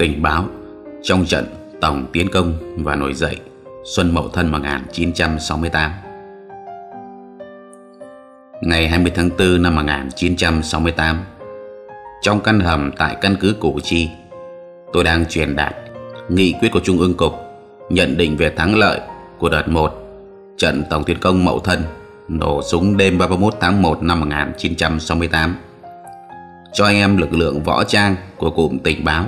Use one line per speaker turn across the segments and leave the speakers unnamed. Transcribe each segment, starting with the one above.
tình báo trong trận tổng tiến công và nổi dậy Xuân Mậu Thân 1968. Ngày 20 tháng 4 năm 1968, trong căn hầm tại căn cứ Củ Chi, tôi đang truyền đạt nghị quyết của Trung ương Cục nhận định về thắng lợi của đợt 1 trận tổng tiến công Mậu Thân nổ súng đêm 31 tháng 1 năm 1968 cho anh em lực lượng võ trang của cụm tình báo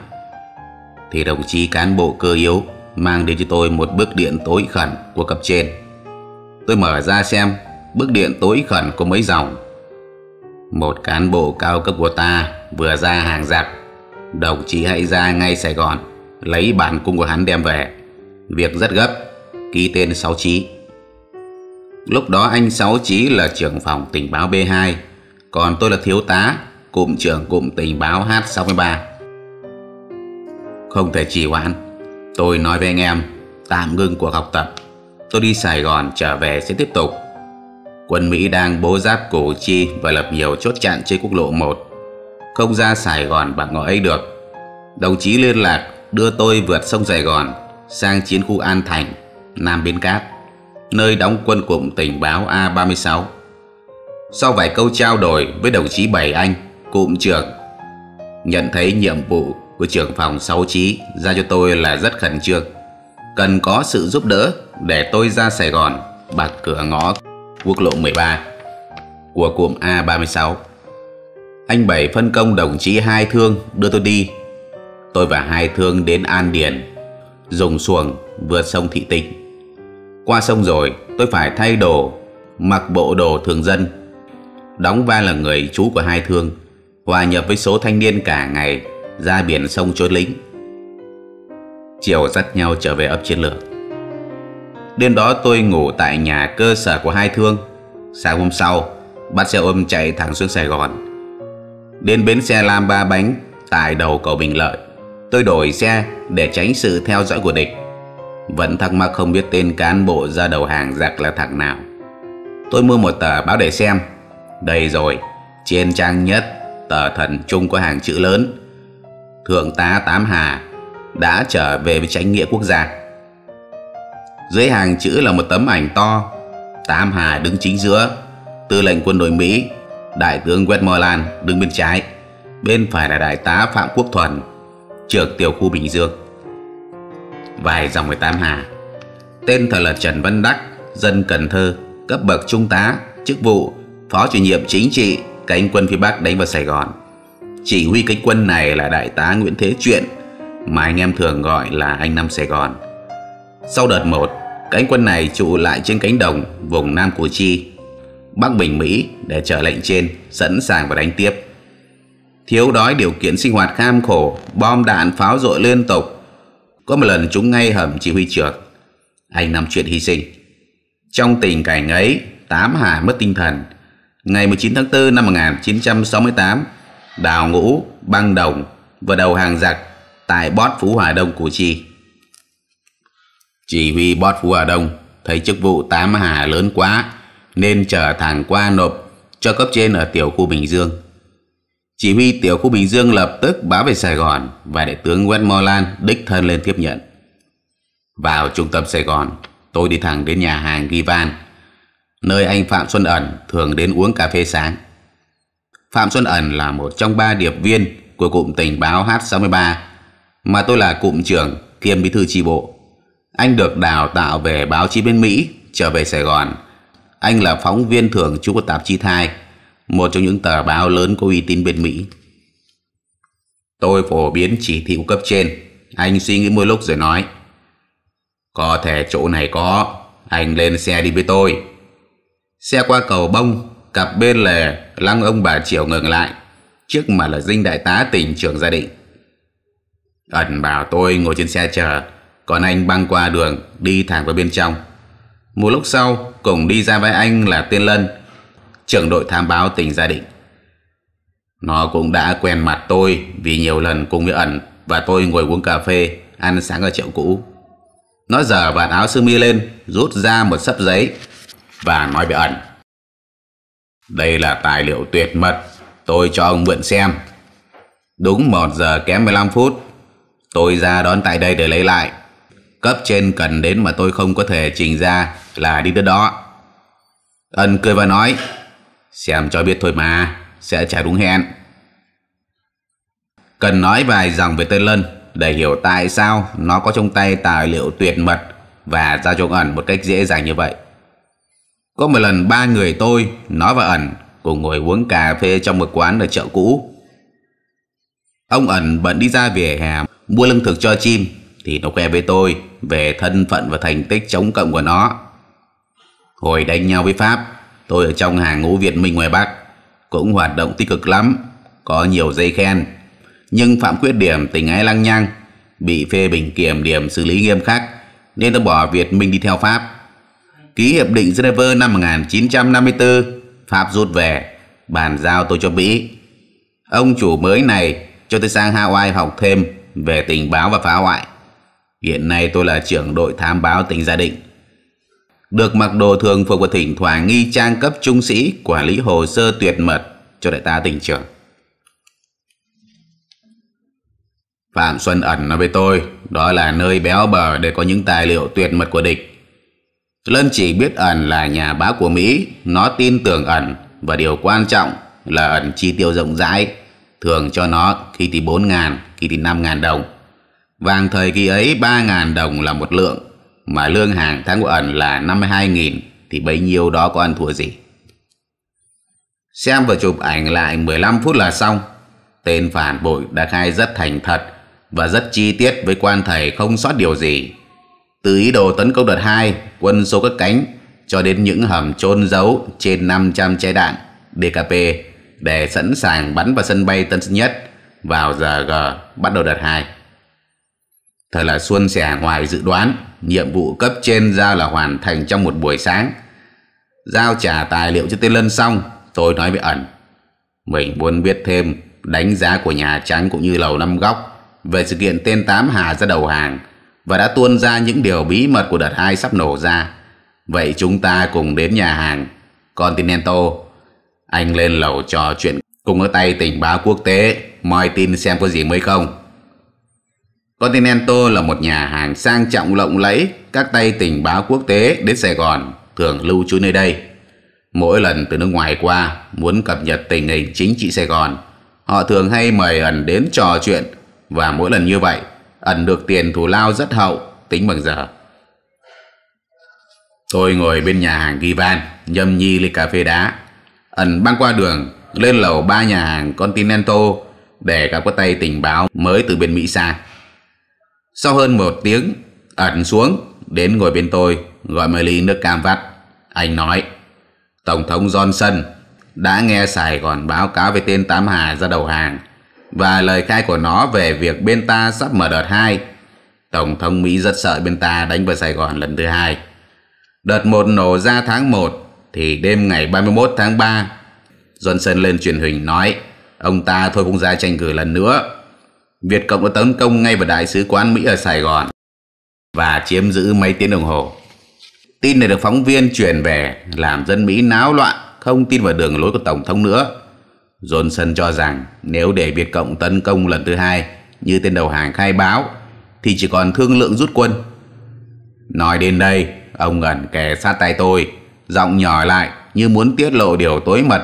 thì đồng chí cán bộ cơ yếu mang đến cho tôi một bức điện tối khẩn của cấp trên. Tôi mở ra xem bức điện tối khẩn có mấy dòng. Một cán bộ cao cấp của ta vừa ra hàng giặc. Đồng chí hãy ra ngay Sài Gòn, lấy bản cung của hắn đem về. Việc rất gấp, ký tên Sáu Chí. Lúc đó anh Sáu Chí là trưởng phòng tình báo B2, còn tôi là thiếu tá, cụm trưởng cụm tình báo H63 không thể trì hoãn. Tôi nói với anh em, tạm ngưng cuộc học tập. Tôi đi Sài Gòn trở về sẽ tiếp tục. Quân Mỹ đang bố giáp Củ Chi và lập nhiều chốt chặn trên quốc lộ 1. Không ra Sài Gòn bằng ngõ ấy được. Đồng chí liên lạc đưa tôi vượt sông Sài Gòn sang chiến khu An Thành, Nam Bến Cát, nơi đóng quân cụm tình báo A36. Sau vài câu trao đổi với đồng chí Bảy Anh, cụm trưởng, nhận thấy nhiệm vụ của trưởng phòng sáu trí ra cho tôi là rất khẩn trương. Cần có sự giúp đỡ để tôi ra Sài Gòn bạc cửa ngõ quốc lộ 13 của cụm A36. Anh Bảy phân công đồng chí hai thương đưa tôi đi. Tôi và hai thương đến An Điền, dùng xuồng vượt sông Thị Tịnh. Qua sông rồi, tôi phải thay đồ, mặc bộ đồ thường dân. Đóng vai là người chú của hai thương, hòa nhập với số thanh niên cả ngày ra biển sông trốn lính. Chiều dắt nhau trở về ấp chiến lược. Đêm đó tôi ngủ tại nhà cơ sở của hai thương. Sáng hôm sau, bắt xe ôm chạy thẳng xuống Sài Gòn. Đến bến xe Lam ba bánh tại đầu cầu Bình Lợi, tôi đổi xe để tránh sự theo dõi của địch. Vẫn thắc mắc không biết tên cán bộ ra đầu hàng giặc là thằng nào. Tôi mua một tờ báo để xem. Đây rồi, trên trang nhất, tờ thần trung có hàng chữ lớn Thượng tá Tám Hà đã trở về với tránh nghĩa quốc gia. Dưới hàng chữ là một tấm ảnh to, Tám Hà đứng chính giữa, tư lệnh quân đội Mỹ, đại tướng Westmoreland đứng bên trái, bên phải là đại tá Phạm Quốc Thuần, trưởng tiểu khu Bình Dương. Vài dòng về Tám Hà, tên thật là Trần Văn Đắc, dân Cần Thơ, cấp bậc trung tá, chức vụ, phó chủ nhiệm chính trị, cánh quân phía Bắc đánh vào Sài Gòn. Chỉ huy cánh quân này là đại tá Nguyễn Thế chuyện mà anh em thường gọi là anh Năm Sài Gòn. Sau đợt 1, cánh quân này trụ lại trên cánh đồng vùng Nam Củ Chi, Bắc Bình Mỹ để chờ lệnh trên sẵn sàng và đánh tiếp. Thiếu đói điều kiện sinh hoạt kham khổ, bom đạn pháo rội liên tục. Có một lần chúng ngay hầm chỉ huy trưởng, anh Năm chuyện hy sinh. Trong tình cảnh ấy, Tám Hà mất tinh thần. Ngày 19 tháng 4 năm 1968, Đào Ngũ, Băng Đồng và đầu hàng giặc tại Bót Phú Hòa Đông Củ Chi. Chỉ huy Bót Phú Hòa Đông thấy chức vụ tám hà lớn quá nên trở thẳng qua nộp cho cấp trên ở tiểu khu Bình Dương. Chỉ huy tiểu khu Bình Dương lập tức báo về Sài Gòn và đại tướng Westmoreland đích thân lên tiếp nhận. Vào trung tâm Sài Gòn, tôi đi thẳng đến nhà hàng Givan, nơi anh Phạm Xuân Ẩn thường đến uống cà phê sáng. Phạm Xuân Ẩn là một trong ba điệp viên của cụm tình báo H63 mà tôi là cụm trưởng kiêm bí thư tri bộ. Anh được đào tạo về báo chí bên Mỹ, trở về Sài Gòn. Anh là phóng viên thường trú của tạp chí Thai, một trong những tờ báo lớn có uy tín bên Mỹ. Tôi phổ biến chỉ thị của cấp trên. Anh suy nghĩ một lúc rồi nói. Có thể chỗ này có, anh lên xe đi với tôi. Xe qua cầu bông Cặp bên lề lăng ông bà Triệu ngừng lại Trước mà là dinh đại tá tỉnh trưởng gia định Ẩn bảo tôi ngồi trên xe chờ Còn anh băng qua đường Đi thẳng vào bên trong Một lúc sau cùng đi ra với anh là Tiên Lân Trưởng đội tham báo tỉnh gia định Nó cũng đã quen mặt tôi Vì nhiều lần cùng với ẩn Và tôi ngồi uống cà phê Ăn sáng ở chậu cũ Nó giờ vạt áo sơ mi lên Rút ra một sấp giấy Và nói với ẩn đây là tài liệu tuyệt mật Tôi cho ông mượn xem Đúng 1 giờ kém 15 phút Tôi ra đón tại đây để lấy lại Cấp trên cần đến mà tôi không có thể trình ra Là đi tới đó Ân cười và nói Xem cho biết thôi mà Sẽ trả đúng hẹn Cần nói vài dòng về tên Lân Để hiểu tại sao Nó có trong tay tài liệu tuyệt mật Và ra cho ẩn một cách dễ dàng như vậy có một lần ba người tôi, nó và ẩn cùng ngồi uống cà phê trong một quán ở chợ cũ. Ông ẩn bận đi ra về hè mua lương thực cho chim thì nó khoe với tôi về thân phận và thành tích chống cộng của nó. Hồi đánh nhau với Pháp, tôi ở trong hàng ngũ Việt Minh ngoài Bắc cũng hoạt động tích cực lắm, có nhiều dây khen. Nhưng phạm quyết điểm tình ái lăng nhăng, bị phê bình kiểm điểm xử lý nghiêm khắc nên tôi bỏ Việt Minh đi theo Pháp ký Hiệp định Geneva năm 1954, Pháp rút về, bàn giao tôi cho Mỹ. Ông chủ mới này cho tôi sang Hawaii học thêm về tình báo và phá hoại. Hiện nay tôi là trưởng đội thám báo tỉnh Gia Định. Được mặc đồ thường phục và thỉnh thoảng nghi trang cấp trung sĩ quản lý hồ sơ tuyệt mật cho đại tá tỉnh trưởng. Phạm Xuân ẩn nói với tôi, đó là nơi béo bờ để có những tài liệu tuyệt mật của địch. Lân chỉ biết ẩn là nhà báo của Mỹ, nó tin tưởng ẩn và điều quan trọng là ẩn chi tiêu rộng rãi, thường cho nó khi thì 4.000, khi thì 5.000 đồng. Vàng thời kỳ ấy 3.000 đồng là một lượng, mà lương hàng tháng của ẩn là 52.000 thì bấy nhiêu đó có ăn thua gì. Xem và chụp ảnh lại 15 phút là xong. Tên phản bội đã khai rất thành thật và rất chi tiết với quan thầy không sót điều gì. Từ ý đồ tấn công đợt 2, quân số các cánh cho đến những hầm trôn giấu trên 500 trái đạn DKP để sẵn sàng bắn vào sân bay Tân Sơn Nhất vào giờ G bắt đầu đợt 2. Thật là xuân sẻ ngoài dự đoán, nhiệm vụ cấp trên giao là hoàn thành trong một buổi sáng. Giao trả tài liệu cho Tên Lân xong, tôi nói với ẩn. Mình muốn biết thêm đánh giá của Nhà Trắng cũng như Lầu Năm Góc về sự kiện tên Tám Hà ra đầu hàng – và đã tuôn ra những điều bí mật của đợt 2 sắp nổ ra. Vậy chúng ta cùng đến nhà hàng Continental. Anh lên lầu trò chuyện cùng ở tay tình báo quốc tế, moi tin xem có gì mới không. Continental là một nhà hàng sang trọng lộng lẫy, các tay tình báo quốc tế đến Sài Gòn thường lưu trú nơi đây. Mỗi lần từ nước ngoài qua muốn cập nhật tình hình chính trị Sài Gòn, họ thường hay mời ẩn đến trò chuyện và mỗi lần như vậy ẩn được tiền thù lao rất hậu tính bằng giờ tôi ngồi bên nhà hàng Givan nhâm nhi ly cà phê đá ẩn băng qua đường lên lầu ba nhà hàng Continental để gặp các tay tình báo mới từ bên Mỹ xa. sau hơn một tiếng ẩn xuống đến ngồi bên tôi gọi mời ly nước cam vắt anh nói Tổng thống Johnson đã nghe Sài Gòn báo cáo về tên Tám Hà ra đầu hàng và lời khai của nó về việc bên ta sắp mở đợt 2. Tổng thống Mỹ rất sợ bên ta đánh vào Sài Gòn lần thứ hai. Đợt 1 nổ ra tháng 1 thì đêm ngày 31 tháng 3, Johnson lên truyền hình nói ông ta thôi cũng ra tranh cử lần nữa. Việt Cộng đã tấn công ngay vào Đại sứ quán Mỹ ở Sài Gòn và chiếm giữ mấy tiếng đồng hồ. Tin này được phóng viên truyền về làm dân Mỹ náo loạn, không tin vào đường lối của Tổng thống nữa. Johnson cho rằng nếu để Việt Cộng tấn công lần thứ hai như tên đầu hàng khai báo thì chỉ còn thương lượng rút quân. Nói đến đây, ông ngẩn kề sát tay tôi, giọng nhỏ lại như muốn tiết lộ điều tối mật.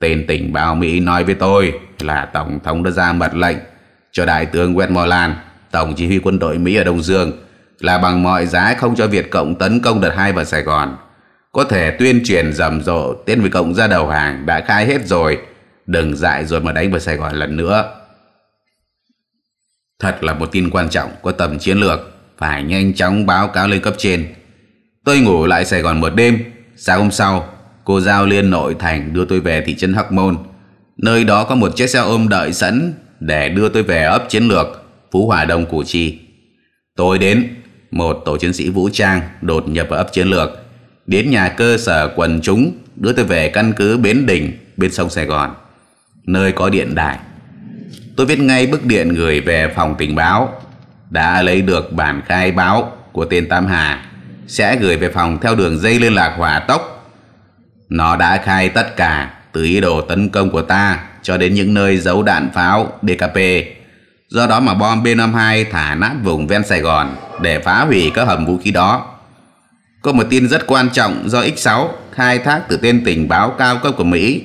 Tên tình báo Mỹ nói với tôi là Tổng thống đã ra mật lệnh cho Đại tướng Westmoreland, Tổng chỉ huy quân đội Mỹ ở Đông Dương, là bằng mọi giá không cho Việt Cộng tấn công đợt hai vào Sài Gòn có thể tuyên truyền rầm rộ tên Việt Cộng ra đầu hàng đã khai hết rồi Đừng dại rồi mà đánh vào Sài Gòn lần nữa. Thật là một tin quan trọng có tầm chiến lược, phải nhanh chóng báo cáo lên cấp trên. Tôi ngủ lại Sài Gòn một đêm, sáng hôm sau, cô giao liên nội thành đưa tôi về thị trấn hắc Môn. Nơi đó có một chiếc xe ôm đợi sẵn để đưa tôi về ấp chiến lược Phú Hòa Đông Củ Chi. Tôi đến, một tổ chiến sĩ vũ trang đột nhập vào ấp chiến lược, đến nhà cơ sở quần chúng đưa tôi về căn cứ Bến Đình bên sông Sài Gòn nơi có điện đài. Tôi viết ngay bức điện gửi về phòng tình báo đã lấy được bản khai báo của tên Tam Hà sẽ gửi về phòng theo đường dây liên lạc hỏa tốc. Nó đã khai tất cả từ ý đồ tấn công của ta cho đến những nơi giấu đạn pháo DKP. Do đó mà bom B-52 thả nát vùng ven Sài Gòn để phá hủy các hầm vũ khí đó. Có một tin rất quan trọng do X-6 khai thác từ tên tình báo cao cấp của Mỹ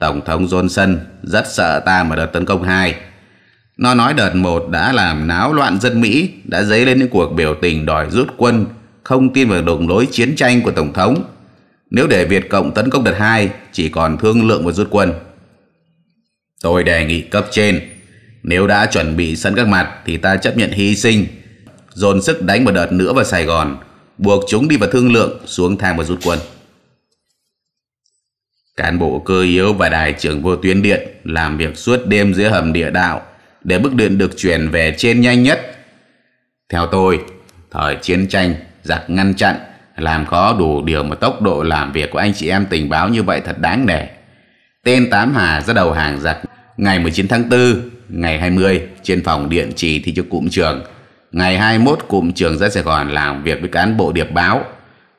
Tổng thống Johnson rất sợ ta mà đợt tấn công 2. Nó nói đợt 1 đã làm náo loạn dân Mỹ, đã dấy lên những cuộc biểu tình đòi rút quân, không tin vào đường lối chiến tranh của Tổng thống. Nếu để Việt Cộng tấn công đợt 2, chỉ còn thương lượng và rút quân. Tôi đề nghị cấp trên, nếu đã chuẩn bị sẵn các mặt thì ta chấp nhận hy sinh, dồn sức đánh một đợt nữa vào Sài Gòn, buộc chúng đi vào thương lượng xuống thang và rút quân. Cán bộ cơ yếu và đài trưởng vô tuyến điện làm việc suốt đêm dưới hầm địa đạo để bức điện được chuyển về trên nhanh nhất. Theo tôi, thời chiến tranh, giặc ngăn chặn, làm khó đủ điều mà tốc độ làm việc của anh chị em tình báo như vậy thật đáng nể. Tên Tám Hà ra đầu hàng giặc ngày 19 tháng 4, ngày 20 trên phòng điện trì thi cho cụm trường. Ngày 21 cụm trường ra Sài Gòn làm việc với cán bộ điệp báo.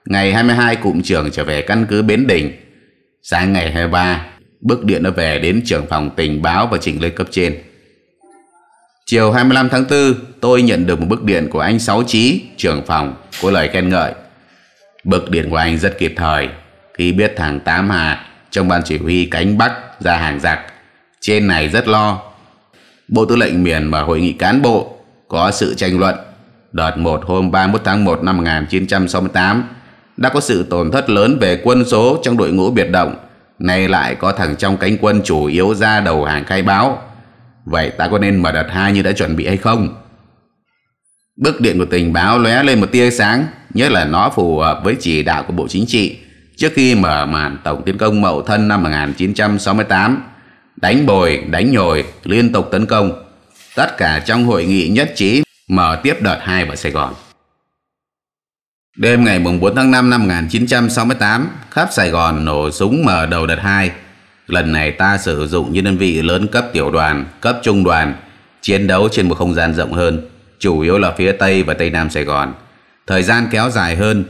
Ngày 22 cụm trường trở về căn cứ Bến Đình Sáng ngày 23, bức điện đã về đến trưởng phòng tình báo và trình lên cấp trên. Chiều 25 tháng 4, tôi nhận được một bức điện của anh Sáu Chí, trưởng phòng, có lời khen ngợi. Bức điện của anh rất kịp thời, khi biết thằng Tám Hà trong ban chỉ huy cánh Bắc ra hàng giặc. Trên này rất lo. Bộ tư lệnh miền và hội nghị cán bộ có sự tranh luận. Đợt 1 hôm 31 tháng 1 năm 1968, đã có sự tổn thất lớn về quân số trong đội ngũ biệt động nay lại có thằng trong cánh quân chủ yếu ra đầu hàng khai báo vậy ta có nên mở đợt hai như đã chuẩn bị hay không bức điện của tình báo lóe lên một tia sáng nhất là nó phù hợp với chỉ đạo của bộ chính trị trước khi mở màn tổng tiến công mậu thân năm 1968 đánh bồi đánh nhồi liên tục tấn công tất cả trong hội nghị nhất trí mở tiếp đợt hai vào Sài Gòn Đêm ngày 4 tháng 5 năm 1968, khắp Sài Gòn nổ súng mở đầu đợt 2. Lần này ta sử dụng như đơn vị lớn cấp tiểu đoàn, cấp trung đoàn, chiến đấu trên một không gian rộng hơn, chủ yếu là phía Tây và Tây Nam Sài Gòn. Thời gian kéo dài hơn,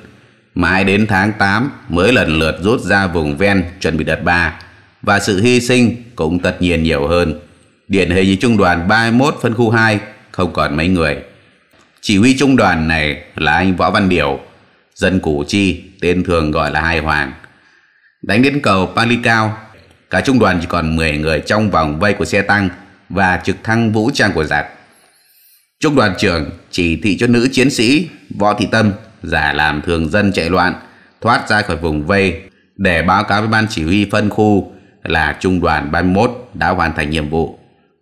mãi đến tháng 8 mới lần lượt rút ra vùng ven chuẩn bị đợt 3 và sự hy sinh cũng tất nhiên nhiều hơn. Điển hình như trung đoàn 31 phân khu 2 không còn mấy người. Chỉ huy trung đoàn này là anh Võ Văn Điểu, dân Củ Chi, tên thường gọi là Hai Hoàng. Đánh đến cầu Palikao, cả trung đoàn chỉ còn 10 người trong vòng vây của xe tăng và trực thăng vũ trang của giặc. Trung đoàn trưởng chỉ thị cho nữ chiến sĩ Võ Thị Tâm giả làm thường dân chạy loạn, thoát ra khỏi vùng vây để báo cáo với ban chỉ huy phân khu là trung đoàn 31 đã hoàn thành nhiệm vụ.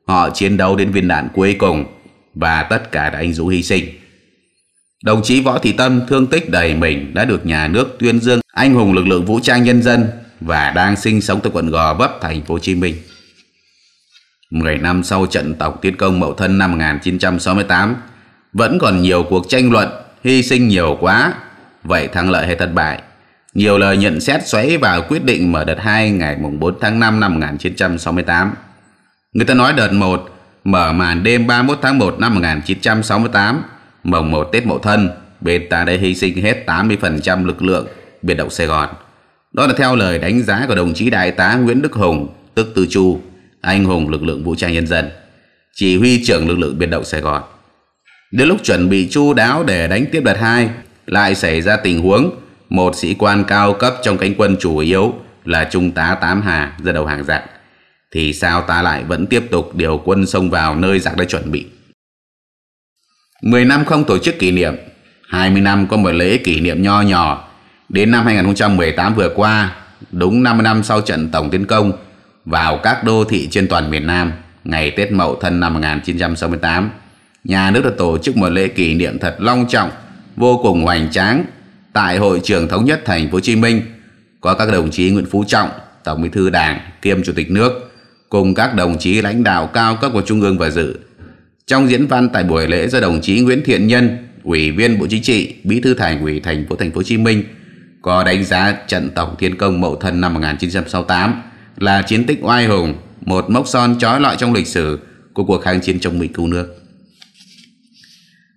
Họ chiến đấu đến viên đạn cuối cùng và tất cả đã anh dũng hy sinh. Đồng chí Võ Thị Tâm thương tích đầy mình đã được nhà nước tuyên dương anh hùng lực lượng vũ trang nhân dân và đang sinh sống tại quận Gò Vấp, thành phố Hồ Chí Minh. 10 năm sau trận tổng tiến công Mậu Thân năm 1968, vẫn còn nhiều cuộc tranh luận, hy sinh nhiều quá, vậy thắng lợi hay thất bại? Nhiều lời nhận xét xoáy vào quyết định mở đợt 2 ngày 4 tháng 5 năm 1968. Người ta nói đợt 1 mở màn đêm 31 tháng 1 năm 1968 mồng một Tết Mậu Thân, bên ta đã hy sinh hết 80% lực lượng biệt động Sài Gòn. Đó là theo lời đánh giá của đồng chí Đại tá Nguyễn Đức Hùng, tức Tư Chu, anh hùng lực lượng vũ trang nhân dân, chỉ huy trưởng lực lượng biệt động Sài Gòn. Đến lúc chuẩn bị chu đáo để đánh tiếp đợt 2, lại xảy ra tình huống một sĩ quan cao cấp trong cánh quân chủ yếu là Trung tá Tám Hà ra đầu hàng giặc. Thì sao ta lại vẫn tiếp tục điều quân xông vào nơi giặc đã chuẩn bị? 10 năm không tổ chức kỷ niệm, 20 năm có một lễ kỷ niệm nho nhỏ. Đến năm 2018 vừa qua, đúng 50 năm sau trận tổng tiến công vào các đô thị trên toàn miền Nam, ngày Tết Mậu Thân năm 1968, nhà nước đã tổ chức một lễ kỷ niệm thật long trọng, vô cùng hoành tráng tại hội trường thống nhất thành phố Hồ Chí Minh có các đồng chí Nguyễn Phú Trọng, Tổng Bí thư Đảng kiêm Chủ tịch nước cùng các đồng chí lãnh đạo cao cấp của Trung ương và dự. Trong diễn văn tại buổi lễ do đồng chí Nguyễn Thiện Nhân, Ủy viên Bộ Chính trị, Bí thư Thành ủy thành phố Thành phố Hồ Chí Minh có đánh giá trận tổng thiên công Mậu Thân năm 1968 là chiến tích oai hùng, một mốc son trói lọi trong lịch sử của cuộc kháng chiến chống Mỹ cứu nước.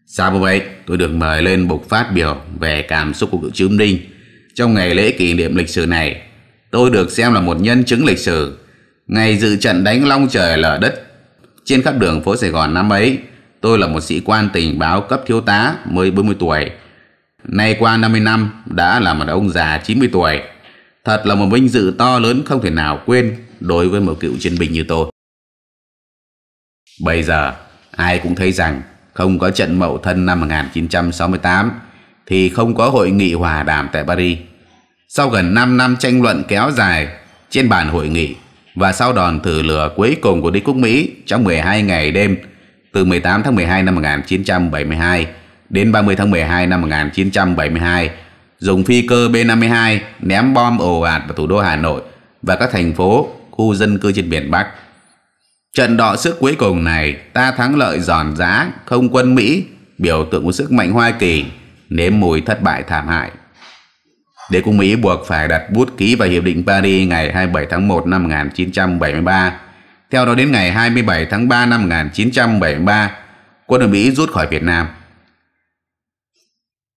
Sau vậy, tôi được mời lên bục phát biểu về cảm xúc của cựu chiến binh trong ngày lễ kỷ niệm lịch sử này. Tôi được xem là một nhân chứng lịch sử. Ngày dự trận đánh long trời lở đất trên khắp đường phố Sài Gòn năm ấy. Tôi là một sĩ quan tình báo cấp thiếu tá mới 40 tuổi. Nay qua 50 năm đã là một ông già 90 tuổi. Thật là một vinh dự to lớn không thể nào quên đối với một cựu chiến binh như tôi. Bây giờ, ai cũng thấy rằng không có trận mậu thân năm 1968 thì không có hội nghị hòa đàm tại Paris. Sau gần 5 năm tranh luận kéo dài trên bàn hội nghị và sau đòn thử lửa cuối cùng của đế quốc Mỹ trong 12 ngày đêm từ 18 tháng 12 năm 1972 đến 30 tháng 12 năm 1972 dùng phi cơ B-52 ném bom ồ ạt vào thủ đô Hà Nội và các thành phố, khu dân cư trên biển Bắc. Trận đọ sức cuối cùng này ta thắng lợi giòn giá không quân Mỹ, biểu tượng của sức mạnh Hoa Kỳ, nếm mùi thất bại thảm hại. Đế quốc Mỹ buộc phải đặt bút ký vào Hiệp định Paris ngày 27 tháng 1 năm 1973. Theo đó đến ngày 27 tháng 3 năm 1973, quân đội Mỹ rút khỏi Việt Nam.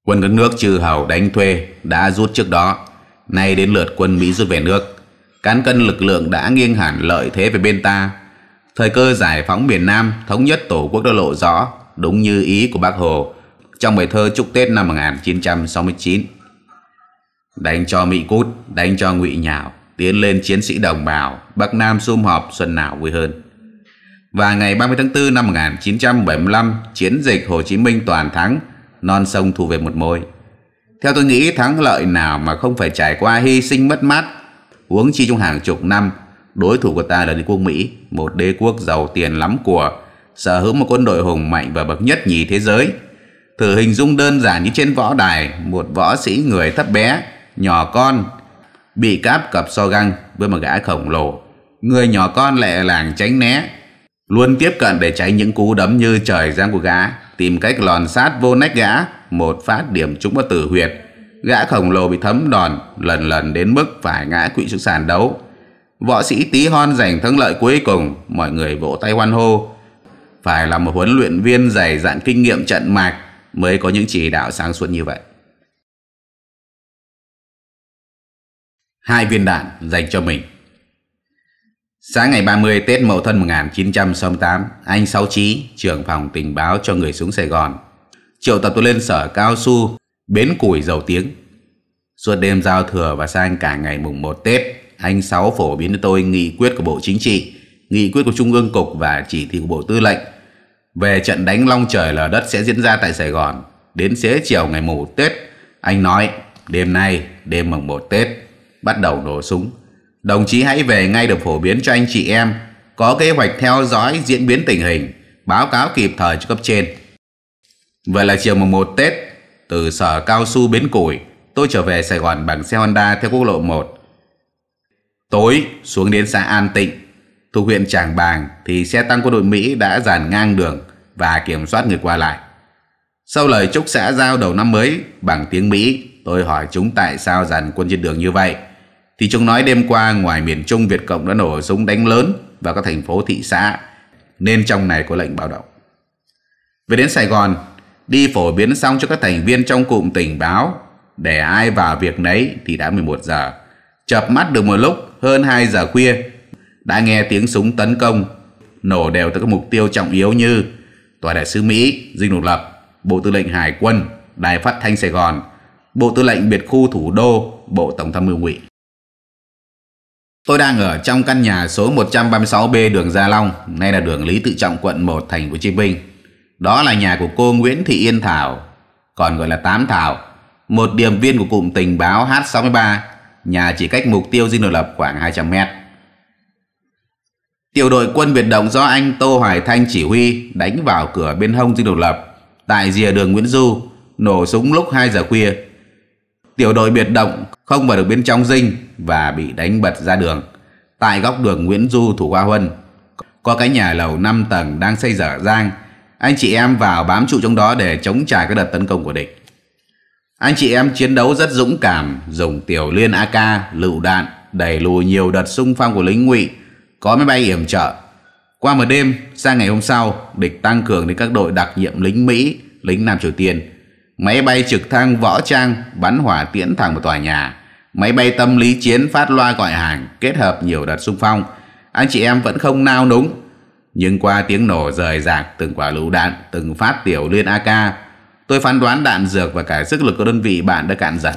Quân các nước trừ hầu đánh thuê đã rút trước đó, nay đến lượt quân Mỹ rút về nước. Cán cân lực lượng đã nghiêng hẳn lợi thế về bên ta. Thời cơ giải phóng miền Nam, thống nhất Tổ quốc đã lộ rõ, đúng như ý của bác Hồ trong bài thơ Chúc Tết năm 1969. Đánh cho Mỹ Cút, đánh cho Ngụy nhào, tiến lên chiến sĩ đồng bào, Bắc Nam sum họp xuân nào vui hơn. Và ngày 30 tháng 4 năm 1975, chiến dịch Hồ Chí Minh toàn thắng, non sông thu về một môi. Theo tôi nghĩ thắng lợi nào mà không phải trải qua hy sinh mất mát, huống chi trong hàng chục năm, đối thủ của ta là đế quốc Mỹ, một đế quốc giàu tiền lắm của, sở hữu một quân đội hùng mạnh và bậc nhất nhì thế giới. Thử hình dung đơn giản như trên võ đài, một võ sĩ người thấp bé nhỏ con bị cáp cặp so găng với một gã khổng lồ. Người nhỏ con lẹ làng tránh né, luôn tiếp cận để tránh những cú đấm như trời giang của gã, tìm cách lòn sát vô nách gã, một phát điểm trúng vào tử huyệt. Gã khổng lồ bị thấm đòn, lần lần đến mức phải ngã quỵ xuống sàn đấu. Võ sĩ tí hon giành thắng lợi cuối cùng, mọi người vỗ tay hoan hô. Phải là một huấn luyện viên dày dặn kinh nghiệm trận mạc mới có những chỉ đạo sáng suốt như vậy. hai viên đạn dành cho mình. Sáng ngày 30 Tết Mậu Thân 1968, anh Sáu Chí, trưởng phòng tình báo cho người xuống Sài Gòn, triệu tập tôi lên sở cao su, bến củi dầu tiếng. Suốt đêm giao thừa và sang cả ngày mùng 1 Tết, anh Sáu phổ biến cho tôi nghị quyết của Bộ Chính trị, nghị quyết của Trung ương Cục và chỉ thị của Bộ Tư lệnh về trận đánh long trời lở đất sẽ diễn ra tại Sài Gòn. Đến xế chiều ngày mùng 1 Tết, anh nói đêm nay, đêm mùng 1 Tết, bắt đầu nổ súng. Đồng chí hãy về ngay được phổ biến cho anh chị em, có kế hoạch theo dõi diễn biến tình hình, báo cáo kịp thời cho cấp trên. Vậy là chiều mùng 1 Tết, từ sở cao su Bến Củi, tôi trở về Sài Gòn bằng xe Honda theo quốc lộ 1. Tối xuống đến xã An Tịnh, thuộc huyện tràng Bàng thì xe tăng quân đội Mỹ đã dàn ngang đường và kiểm soát người qua lại. Sau lời chúc xã giao đầu năm mới bằng tiếng Mỹ, tôi hỏi chúng tại sao dàn quân trên đường như vậy thì chúng nói đêm qua ngoài miền Trung Việt Cộng đã nổ súng đánh lớn vào các thành phố thị xã nên trong này có lệnh báo động. Về đến Sài Gòn, đi phổ biến xong cho các thành viên trong cụm tình báo để ai vào việc nấy thì đã 11 giờ. Chập mắt được một lúc hơn 2 giờ khuya đã nghe tiếng súng tấn công nổ đều tới các mục tiêu trọng yếu như Tòa đại sứ Mỹ, Dinh Độc Lập, Bộ Tư lệnh Hải quân, Đài Phát Thanh Sài Gòn, Bộ Tư lệnh Biệt khu Thủ đô, Bộ Tổng tham mưu Ngụy. Tôi đang ở trong căn nhà số 136B đường Gia Long, nay là đường Lý Tự Trọng quận 1 thành phố Hồ Chí Minh. Đó là nhà của cô Nguyễn Thị Yên Thảo, còn gọi là Tám Thảo, một điềm viên của cụm tình báo H63, nhà chỉ cách mục tiêu dinh độc lập khoảng 200 mét. Tiểu đội quân biệt động do anh Tô Hoài Thanh chỉ huy đánh vào cửa bên hông dinh độc lập tại rìa đường Nguyễn Du, nổ súng lúc 2 giờ khuya tiểu đội biệt động không vào được bên trong dinh và bị đánh bật ra đường. Tại góc đường Nguyễn Du thủ Hoa Huân, có cái nhà lầu 5 tầng đang xây dở dang. Anh chị em vào bám trụ trong đó để chống trả các đợt tấn công của địch. Anh chị em chiến đấu rất dũng cảm, dùng tiểu liên AK, lựu đạn, đẩy lùi nhiều đợt xung phong của lính ngụy, có máy bay yểm trợ. Qua một đêm, sang ngày hôm sau, địch tăng cường đến các đội đặc nhiệm lính Mỹ, lính Nam Triều Tiên, Máy bay trực thăng võ trang bắn hỏa tiễn thẳng vào tòa nhà. Máy bay tâm lý chiến phát loa gọi hàng kết hợp nhiều đợt xung phong. Anh chị em vẫn không nao núng. Nhưng qua tiếng nổ rời rạc từng quả lũ đạn, từng phát tiểu liên AK, tôi phán đoán đạn dược và cả sức lực của đơn vị bạn đã cạn dần.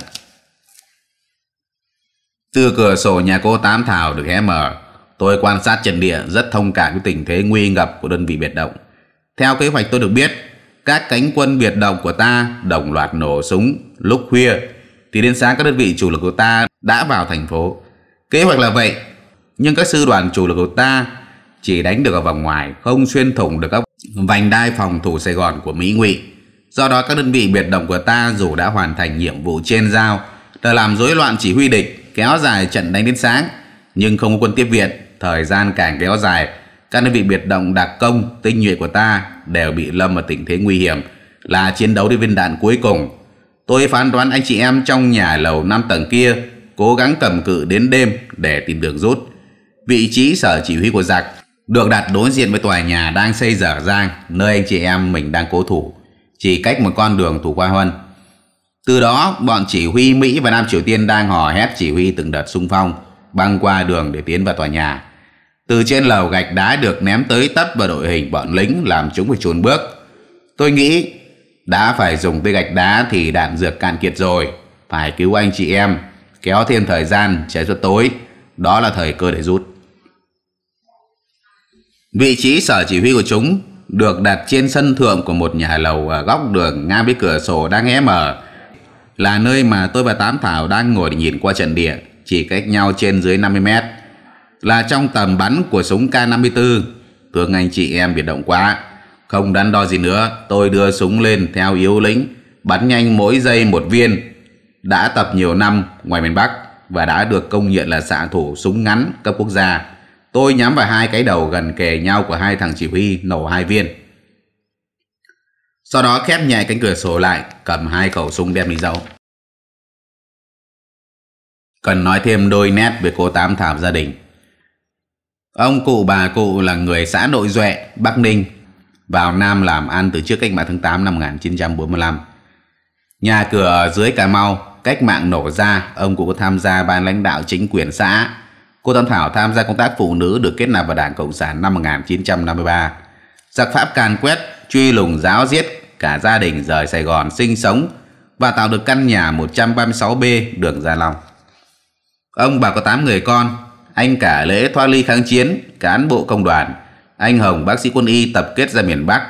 Từ cửa sổ nhà cô Tám Thảo được hé mở, tôi quan sát trận địa rất thông cảm với tình thế nguy ngập của đơn vị biệt động. Theo kế hoạch tôi được biết, các cánh quân biệt động của ta đồng loạt nổ súng lúc khuya thì đến sáng các đơn vị chủ lực của ta đã vào thành phố. Kế hoạch là vậy, nhưng các sư đoàn chủ lực của ta chỉ đánh được ở vòng ngoài, không xuyên thủng được các vành đai phòng thủ Sài Gòn của Mỹ Ngụy. Do đó các đơn vị biệt động của ta dù đã hoàn thành nhiệm vụ trên giao, đã làm rối loạn chỉ huy địch, kéo dài trận đánh đến sáng, nhưng không có quân tiếp viện, thời gian càng kéo dài các đơn vị biệt động đặc công, tinh nhuệ của ta đều bị lâm vào tình thế nguy hiểm, là chiến đấu đến viên đạn cuối cùng. Tôi phán đoán anh chị em trong nhà lầu năm tầng kia cố gắng cầm cự đến đêm để tìm đường rút. Vị trí sở chỉ huy của giặc được đặt đối diện với tòa nhà đang xây dở dang nơi anh chị em mình đang cố thủ, chỉ cách một con đường thủ qua huân. Từ đó, bọn chỉ huy Mỹ và Nam Triều Tiên đang hò hét chỉ huy từng đợt xung phong băng qua đường để tiến vào tòa nhà. Từ trên lầu gạch đá được ném tới tấp vào đội hình bọn lính làm chúng phải chuồn bước. Tôi nghĩ đã phải dùng tới gạch đá thì đạn dược cạn kiệt rồi. Phải cứu anh chị em, kéo thêm thời gian, chế xuất tối. Đó là thời cơ để rút. Vị trí sở chỉ huy của chúng được đặt trên sân thượng của một nhà lầu ở góc đường ngang với cửa sổ đang hé mở là nơi mà tôi và Tám Thảo đang ngồi nhìn qua trận địa chỉ cách nhau trên dưới 50 mét là trong tầm bắn của súng K54. Thương anh chị em bị động quá. Không đắn đo gì nữa, tôi đưa súng lên theo yếu lĩnh, bắn nhanh mỗi giây một viên. Đã tập nhiều năm ngoài miền Bắc và đã được công nhận là xạ thủ súng ngắn cấp quốc gia. Tôi nhắm vào hai cái đầu gần kề nhau của hai thằng chỉ huy nổ hai viên. Sau đó khép nhẹ cánh cửa sổ lại, cầm hai khẩu súng đem đi giấu. Cần nói thêm đôi nét về cô Tám thảm gia đình. Ông cụ bà cụ là người xã Nội Duệ, Bắc Ninh, vào Nam làm ăn từ trước cách mạng tháng 8 năm 1945. Nhà cửa dưới Cà Mau, cách mạng nổ ra, ông cụ tham gia ban lãnh đạo chính quyền xã. Cô Tâm Thảo tham gia công tác phụ nữ được kết nạp vào Đảng Cộng sản năm 1953. Giặc Pháp can quét, truy lùng giáo giết, cả gia đình rời Sài Gòn sinh sống và tạo được căn nhà 136B đường Gia Long. Ông bà có 8 người con, anh cả lễ thoát ly kháng chiến, cán bộ công đoàn, anh Hồng bác sĩ quân y tập kết ra miền Bắc.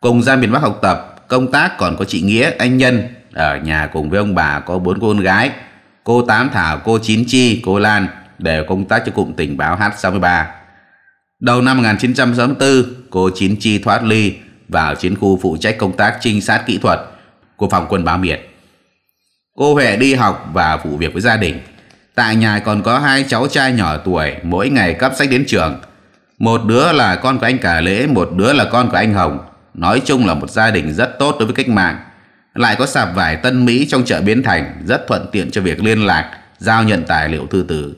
Cùng ra miền Bắc học tập, công tác còn có chị Nghĩa, anh Nhân, ở nhà cùng với ông bà có bốn cô con gái, cô Tám Thảo, cô Chín Chi, cô Lan đều công tác cho cụm tình báo H63. Đầu năm 1964, cô Chín Chi thoát ly vào chiến khu phụ trách công tác trinh sát kỹ thuật của phòng quân báo miệt. Cô Huệ đi học và phụ việc với gia đình. Tại nhà còn có hai cháu trai nhỏ tuổi mỗi ngày cấp sách đến trường. Một đứa là con của anh Cả Lễ, một đứa là con của anh Hồng. Nói chung là một gia đình rất tốt đối với cách mạng. Lại có sạp vải Tân Mỹ trong chợ Biến Thành rất thuận tiện cho việc liên lạc, giao nhận tài liệu thư tử.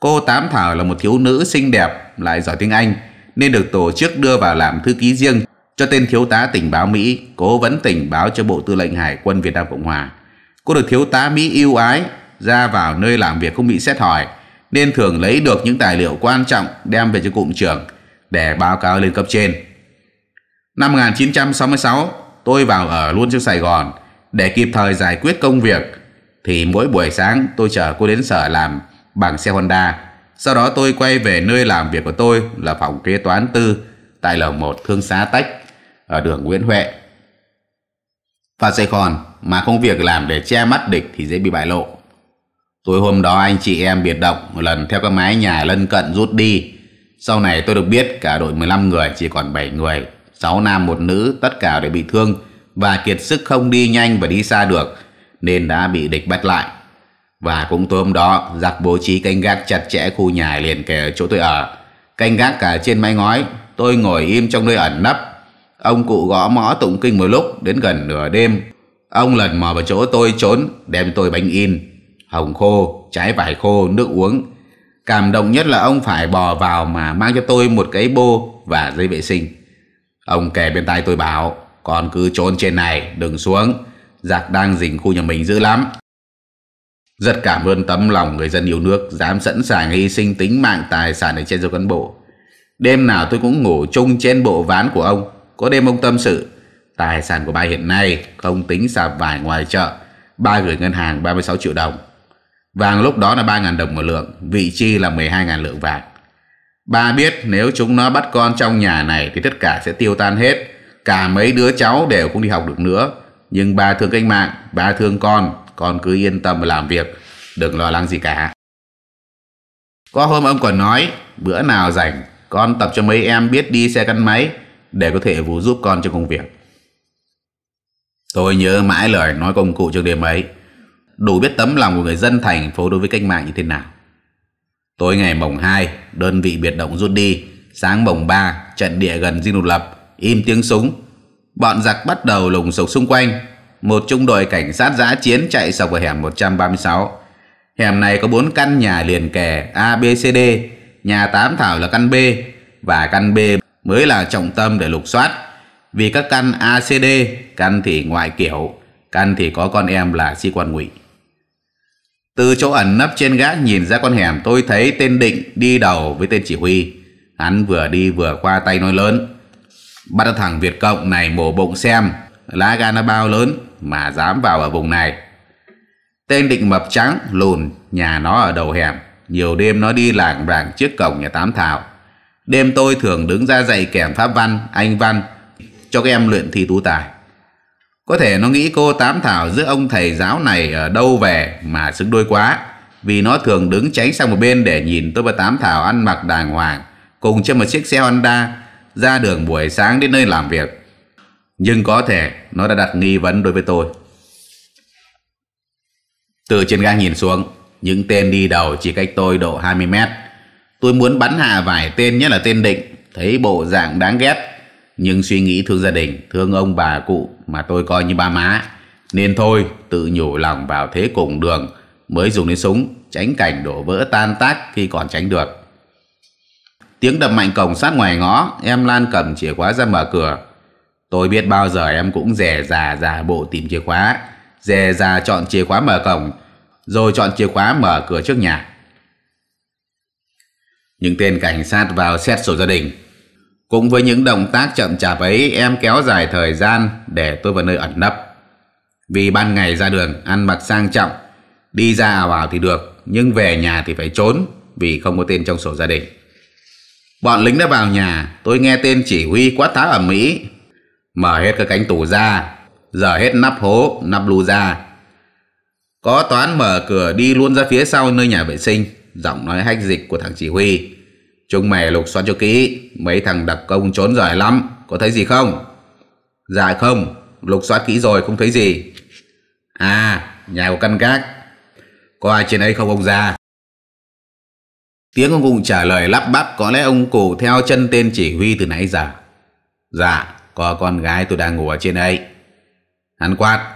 Cô Tám Thảo là một thiếu nữ xinh đẹp, lại giỏi tiếng Anh, nên được tổ chức đưa vào làm thư ký riêng cho tên thiếu tá tình báo Mỹ, cố vấn tình báo cho Bộ Tư lệnh Hải quân Việt Nam Cộng Hòa. Cô được thiếu tá Mỹ yêu ái ra vào nơi làm việc không bị xét hỏi nên thường lấy được những tài liệu quan trọng đem về cho cụm trưởng để báo cáo lên cấp trên. Năm 1966, tôi vào ở luôn trong Sài Gòn để kịp thời giải quyết công việc thì mỗi buổi sáng tôi chở cô đến sở làm bằng xe Honda. Sau đó tôi quay về nơi làm việc của tôi là phòng kế toán tư tại lầu 1 Thương Xá Tách ở đường Nguyễn Huệ. Và Sài Gòn mà công việc làm để che mắt địch thì dễ bị bại lộ. Tối hôm đó anh chị em biệt động lần theo các mái nhà lân cận rút đi. Sau này tôi được biết cả đội 15 người chỉ còn 7 người, 6 nam một nữ tất cả đều bị thương và kiệt sức không đi nhanh và đi xa được nên đã bị địch bắt lại. Và cũng tối hôm đó, giặc bố trí canh gác chặt chẽ khu nhà liền kề chỗ tôi ở. Canh gác cả trên mái ngói, tôi ngồi im trong nơi ẩn nấp. Ông cụ gõ mõ tụng kinh một lúc đến gần nửa đêm. Ông lần mò vào chỗ tôi trốn, đem tôi bánh in hồng khô, trái vải khô, nước uống. Cảm động nhất là ông phải bò vào mà mang cho tôi một cái bô và giấy vệ sinh. Ông kể bên tay tôi bảo, còn cứ trốn trên này, đừng xuống. Giặc đang dình khu nhà mình dữ lắm. Rất cảm ơn tấm lòng người dân yêu nước dám sẵn sàng hy sinh tính mạng tài sản để che giấu cán bộ. Đêm nào tôi cũng ngủ chung trên bộ ván của ông. Có đêm ông tâm sự, tài sản của ba hiện nay không tính sạp vải ngoài chợ, ba gửi ngân hàng 36 triệu đồng. Vàng lúc đó là 3.000 đồng một lượng, vị chi là 12.000 lượng vàng. Ba biết nếu chúng nó bắt con trong nhà này thì tất cả sẽ tiêu tan hết. Cả mấy đứa cháu đều không đi học được nữa. Nhưng ba thương cách mạng, ba thương con, con cứ yên tâm mà làm việc, đừng lo lắng gì cả. Có hôm ông còn nói, bữa nào rảnh, con tập cho mấy em biết đi xe căn máy để có thể vú giúp con trong công việc. Tôi nhớ mãi lời nói công cụ trước đêm ấy đủ biết tấm lòng của người dân thành phố đối với cách mạng như thế nào. Tối ngày mồng 2, đơn vị biệt động rút đi, sáng mồng 3, trận địa gần dinh độc lập, im tiếng súng. Bọn giặc bắt đầu lùng sục xung quanh, một trung đội cảnh sát giã chiến chạy sọc vào hẻm 136. Hẻm này có 4 căn nhà liền kề A, B, C, D, nhà Tám thảo là căn B và căn B mới là trọng tâm để lục soát. Vì các căn A, C, D, căn thì ngoại kiểu, căn thì có con em là sĩ quan ngụy. Từ chỗ ẩn nấp trên gác nhìn ra con hẻm tôi thấy tên Định đi đầu với tên chỉ huy. Hắn vừa đi vừa qua tay nói lớn. Bắt thằng Việt Cộng này mổ bụng xem lá gan nó bao lớn mà dám vào ở vùng này. Tên Định mập trắng lùn nhà nó ở đầu hẻm. Nhiều đêm nó đi lảng vàng trước cổng nhà Tám Thảo. Đêm tôi thường đứng ra dạy kèm Pháp Văn, Anh Văn cho các em luyện thi tú tài. Có thể nó nghĩ cô tám thảo giữa ông thầy giáo này ở đâu về mà xứng đôi quá. Vì nó thường đứng tránh sang một bên để nhìn tôi và tám thảo ăn mặc đàng hoàng cùng trên một chiếc xe Honda ra đường buổi sáng đến nơi làm việc. Nhưng có thể nó đã đặt nghi vấn đối với tôi. Từ trên ga nhìn xuống, những tên đi đầu chỉ cách tôi độ 20 mét. Tôi muốn bắn hạ vài tên nhất là tên định, thấy bộ dạng đáng ghét nhưng suy nghĩ thương gia đình, thương ông bà cụ mà tôi coi như ba má. Nên thôi, tự nhủ lòng vào thế cùng đường mới dùng đến súng, tránh cảnh đổ vỡ tan tác khi còn tránh được. Tiếng đập mạnh cổng sát ngoài ngõ, em Lan cầm chìa khóa ra mở cửa. Tôi biết bao giờ em cũng rẻ già già bộ tìm chìa khóa, rẻ già chọn chìa khóa mở cổng, rồi chọn chìa khóa mở cửa trước nhà. Những tên cảnh sát vào xét sổ gia đình Cùng với những động tác chậm chạp ấy em kéo dài thời gian để tôi vào nơi ẩn nấp. Vì ban ngày ra đường ăn mặc sang trọng, đi ra vào thì được, nhưng về nhà thì phải trốn vì không có tên trong sổ gia đình. Bọn lính đã vào nhà, tôi nghe tên chỉ huy quát tá ở Mỹ. Mở hết các cánh tủ ra, dở hết nắp hố, nắp lù ra. Có toán mở cửa đi luôn ra phía sau nơi nhà vệ sinh, giọng nói hách dịch của thằng chỉ huy. Chúng mày lục soát cho kỹ, mấy thằng đặc công trốn giỏi lắm, có thấy gì không? Dạ không, lục soát kỹ rồi không thấy gì. À, nhà của căn gác, có ai trên ấy không ông già? Tiếng ông cụ trả lời lắp bắp có lẽ ông cụ theo chân tên chỉ huy từ nãy giờ. Dạ, có con gái tôi đang ngủ ở trên ấy. Hắn quát,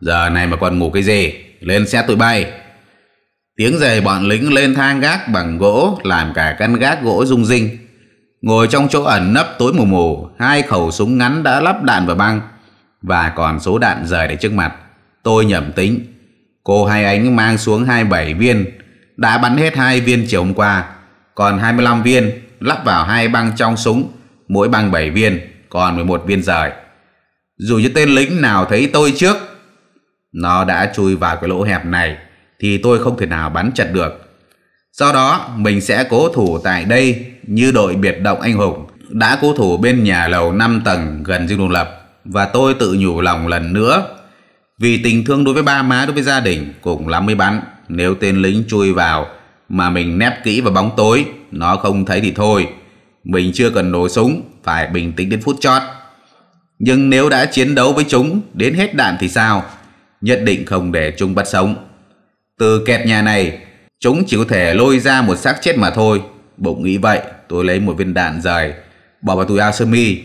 giờ này mà còn ngủ cái gì, lên xe tụi bay. Tiếng giày bọn lính lên thang gác bằng gỗ làm cả căn gác gỗ rung rinh. Ngồi trong chỗ ẩn nấp tối mù mù, hai khẩu súng ngắn đã lắp đạn vào băng và còn số đạn rời để trước mặt. Tôi nhẩm tính. Cô Hai Ánh mang xuống 27 viên, đã bắn hết hai viên chiều hôm qua, còn 25 viên lắp vào hai băng trong súng, mỗi băng 7 viên, còn 11 viên rời. Dù như tên lính nào thấy tôi trước, nó đã chui vào cái lỗ hẹp này thì tôi không thể nào bắn chặt được. Do đó, mình sẽ cố thủ tại đây như đội biệt động anh hùng đã cố thủ bên nhà lầu 5 tầng gần dinh độc lập và tôi tự nhủ lòng lần nữa vì tình thương đối với ba má đối với gia đình cũng lắm mới bắn nếu tên lính chui vào mà mình nép kỹ vào bóng tối nó không thấy thì thôi mình chưa cần nổ súng phải bình tĩnh đến phút chót nhưng nếu đã chiến đấu với chúng đến hết đạn thì sao nhất định không để chúng bắt sống từ kẹt nhà này, chúng chỉ có thể lôi ra một xác chết mà thôi. Bỗng nghĩ vậy, tôi lấy một viên đạn dài bỏ vào túi áo sơ mi.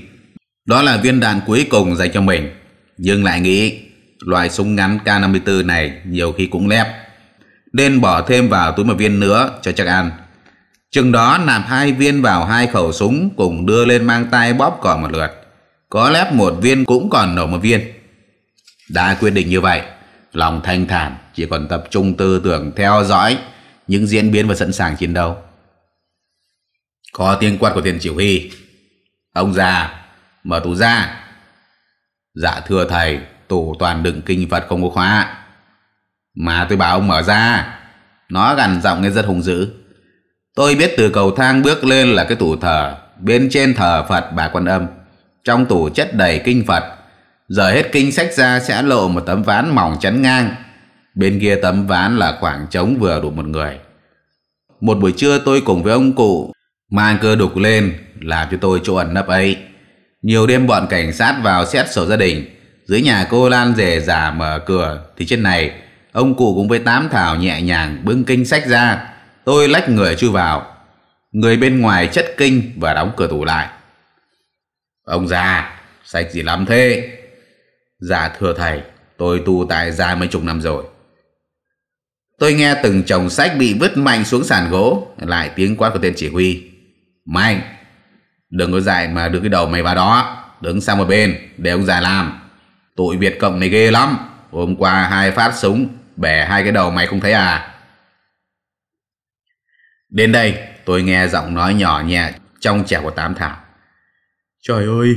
Đó là viên đạn cuối cùng dành cho mình. Nhưng lại nghĩ, loại súng ngắn K54 này nhiều khi cũng lép. Nên bỏ thêm vào túi một viên nữa cho chắc ăn. Chừng đó nạp hai viên vào hai khẩu súng cùng đưa lên mang tay bóp cỏ một lượt. Có lép một viên cũng còn nổ một viên. Đã quyết định như vậy, lòng thanh thản, chỉ còn tập trung tư tưởng theo dõi những diễn biến và sẵn sàng chiến đấu. Có tiếng quát của tiền chỉ huy. Ông già, mở tủ ra. Dạ thưa thầy, tủ toàn đựng kinh Phật không có khóa. Mà tôi bảo ông mở ra. Nó gằn giọng nghe rất hung dữ. Tôi biết từ cầu thang bước lên là cái tủ thờ, bên trên thờ Phật bà Quan Âm. Trong tủ chất đầy kinh Phật, Giờ hết kinh sách ra sẽ lộ một tấm ván mỏng chắn ngang. Bên kia tấm ván là khoảng trống vừa đủ một người. Một buổi trưa tôi cùng với ông cụ mang cơ đục lên làm cho tôi chỗ ẩn nấp ấy. Nhiều đêm bọn cảnh sát vào xét sổ gia đình. Dưới nhà cô Lan rể giả mở cửa thì trên này ông cụ cũng với tám thảo nhẹ nhàng bưng kinh sách ra. Tôi lách người chui vào. Người bên ngoài chất kinh và đóng cửa tủ lại. Ông già, sạch gì lắm thế? Dạ thưa thầy, tôi tu tại gia mấy chục năm rồi. Tôi nghe từng chồng sách bị vứt mạnh xuống sàn gỗ, lại tiếng quát của tên chỉ huy. Mạnh, đừng có dạy mà đưa cái đầu mày vào đó, đứng sang một bên, để ông già làm. Tụi Việt Cộng này ghê lắm, hôm qua hai phát súng, bẻ hai cái đầu mày không thấy à. Đến đây, tôi nghe giọng nói nhỏ nhẹ trong trẻ của Tám Thảo. Trời ơi,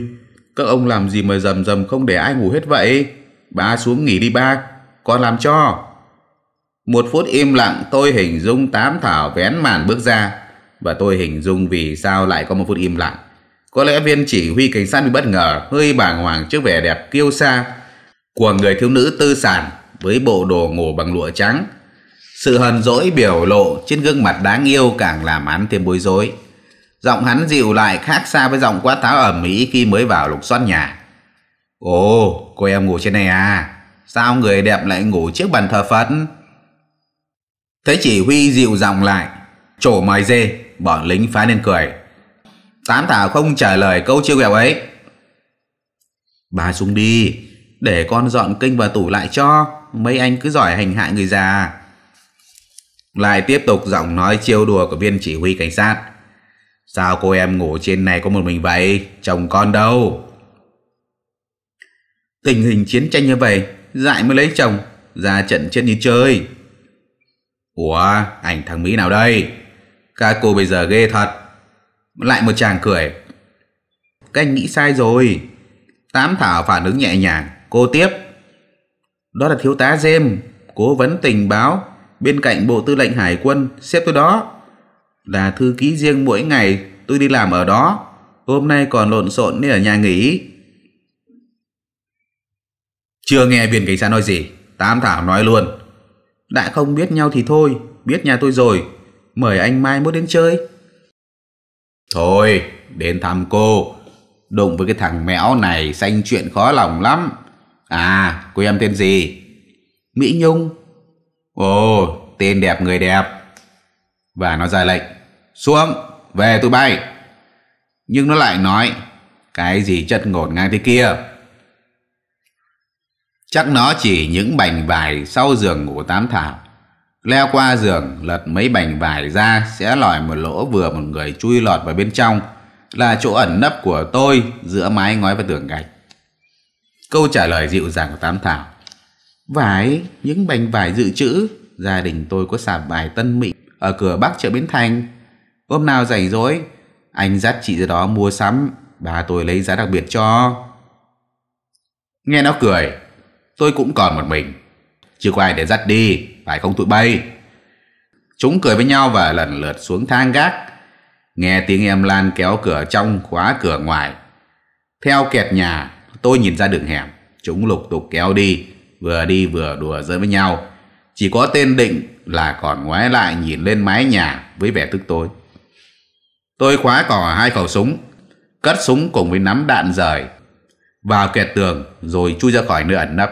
các ông làm gì mà rầm rầm không để ai ngủ hết vậy? Ba xuống nghỉ đi ba, con làm cho. Một phút im lặng tôi hình dung tám thảo vén màn bước ra và tôi hình dung vì sao lại có một phút im lặng. Có lẽ viên chỉ huy cảnh sát bị bất ngờ, hơi bàng hoàng trước vẻ đẹp kiêu sa của người thiếu nữ tư sản với bộ đồ ngủ bằng lụa trắng. Sự hờn dỗi biểu lộ trên gương mặt đáng yêu càng làm án thêm bối rối. Giọng hắn dịu lại khác xa với giọng quát tháo ẩm ý khi mới vào lục xoát nhà. Ồ, cô em ngủ trên này à? Sao người đẹp lại ngủ trước bàn thờ Phật? Thế chỉ huy dịu giọng lại, trổ mài dê, bọn lính phá lên cười. Tám thảo không trả lời câu chiêu ghẹo ấy. Bà xuống đi, để con dọn kinh và tủ lại cho, mấy anh cứ giỏi hành hạ người già. Lại tiếp tục giọng nói chiêu đùa của viên chỉ huy cảnh sát. Sao cô em ngủ trên này có một mình vậy? Chồng con đâu? Tình hình chiến tranh như vậy, dại mới lấy chồng, ra trận chết như chơi. Ủa, ảnh thằng Mỹ nào đây? Các cô bây giờ ghê thật. Lại một chàng cười. Các anh nghĩ sai rồi. Tám Thảo phản ứng nhẹ nhàng, cô tiếp. Đó là thiếu tá dêm cố vấn tình báo bên cạnh bộ tư lệnh hải quân, xếp tôi đó là thư ký riêng mỗi ngày tôi đi làm ở đó hôm nay còn lộn xộn nên ở nhà nghỉ chưa nghe viên cảnh sát nói gì tam thảo nói luôn đã không biết nhau thì thôi biết nhà tôi rồi mời anh mai mốt đến chơi thôi đến thăm cô đụng với cái thằng mẽo này xanh chuyện khó lòng lắm à cô em tên gì mỹ nhung ồ tên đẹp người đẹp và nó ra lệnh xuống, về tụi bay. Nhưng nó lại nói, cái gì chất ngột ngang thế kia. Chắc nó chỉ những bành vải sau giường ngủ tám thảo. Leo qua giường, lật mấy bành vải ra sẽ lòi một lỗ vừa một người chui lọt vào bên trong là chỗ ẩn nấp của tôi giữa mái ngói và tường gạch. Câu trả lời dịu dàng của Tám Thảo. Vải, những bành vải dự trữ, gia đình tôi có sạp vải tân mỹ ở cửa Bắc chợ Bến Thành. Hôm nào rảnh rỗi, anh dắt chị ra đó mua sắm, bà tôi lấy giá đặc biệt cho. Nghe nó cười, tôi cũng còn một mình. Chưa có ai để dắt đi, phải không tụi bay? Chúng cười với nhau và lần lượt xuống thang gác. Nghe tiếng em Lan kéo cửa trong, khóa cửa ngoài. Theo kẹt nhà, tôi nhìn ra đường hẻm. Chúng lục tục kéo đi, vừa đi vừa đùa giỡn với nhau. Chỉ có tên định là còn ngoái lại nhìn lên mái nhà với vẻ tức tối. Tôi khóa cỏ hai khẩu súng, cất súng cùng với nắm đạn rời vào kẹt tường rồi chui ra khỏi nơi ẩn nấp.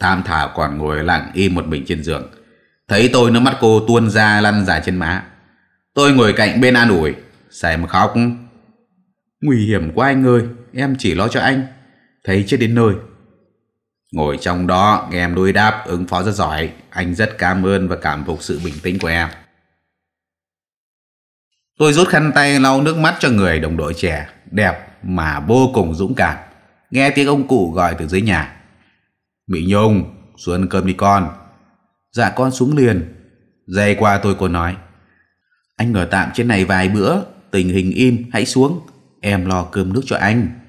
Tam Thảo còn ngồi lặng im một mình trên giường. Thấy tôi nước mắt cô tuôn ra lăn dài trên má. Tôi ngồi cạnh bên an ủi, xảy mà khóc. Nguy hiểm quá anh ơi, em chỉ lo cho anh. Thấy chết đến nơi. Ngồi trong đó, em đối đáp ứng phó rất giỏi. Anh rất cảm ơn và cảm phục sự bình tĩnh của em. Tôi rút khăn tay lau nước mắt cho người đồng đội trẻ, đẹp mà vô cùng dũng cảm. Nghe tiếng ông cụ gọi từ dưới nhà. Mỹ Nhung, xuống ăn cơm đi con. Dạ con xuống liền. dây qua tôi cô nói. Anh ở tạm trên này vài bữa, tình hình im, hãy xuống. Em lo cơm nước cho anh.